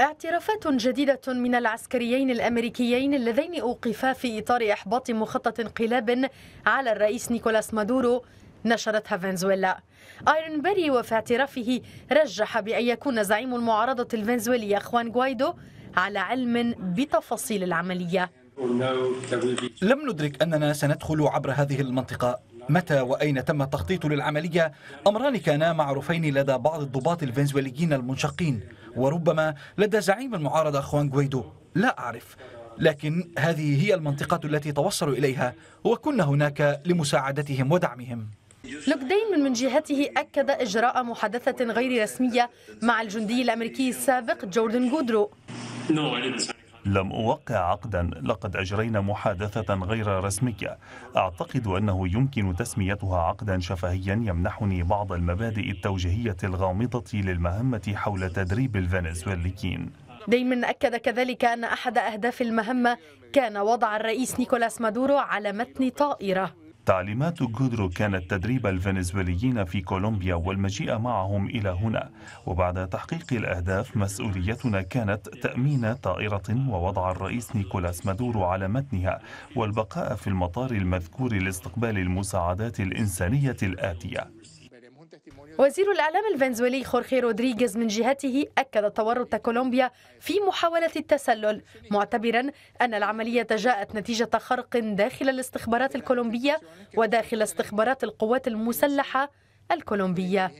اعترافات جديدة من العسكريين الأمريكيين اللذين أوقفا في إطار إحباط مخطط انقلاب على الرئيس نيكولاس مادورو نشرتها فنزويلا آيرن بيري وفي اعترافه رجح بأن يكون زعيم المعارضة الفنزويلية خوان غوايدو على علم بتفاصيل العملية لم ندرك أننا سندخل عبر هذه المنطقة متى وأين تم التخطيط للعملية أمران كانا معروفين لدى بعض الضباط الفنزويليين المنشقين وربما لدى زعيم المعارضة خوان غويدو لا أعرف لكن هذه هي المنطقة التي توصلوا إليها وكنا هناك لمساعدتهم ودعمهم لوكدين من جهته أكد إجراء محادثة غير رسمية مع الجندي الأمريكي السابق جوردن جودرو لم أوقع عقدا لقد أجرينا محادثة غير رسمية أعتقد أنه يمكن تسميتها عقدا شفهيا يمنحني بعض المبادئ التوجيهية الغامضة للمهمة حول تدريب الفنزويليين دايما أكد كذلك أن أحد أهداف المهمة كان وضع الرئيس نيكولاس مادورو على متن طائرة تعليمات جودرو كانت تدريب الفنزويليين في كولومبيا والمجيء معهم إلى هنا وبعد تحقيق الأهداف مسؤوليتنا كانت تأمين طائرة ووضع الرئيس نيكولاس مادورو على متنها والبقاء في المطار المذكور لاستقبال المساعدات الإنسانية الآتية وزير الإعلام الفنزويلي خورخي رودريغيز من جهته أكد تورط كولومبيا في محاولة التسلل معتبرا أن العملية جاءت نتيجة خرق داخل الاستخبارات الكولومبية وداخل استخبارات القوات المسلحة الكولومبية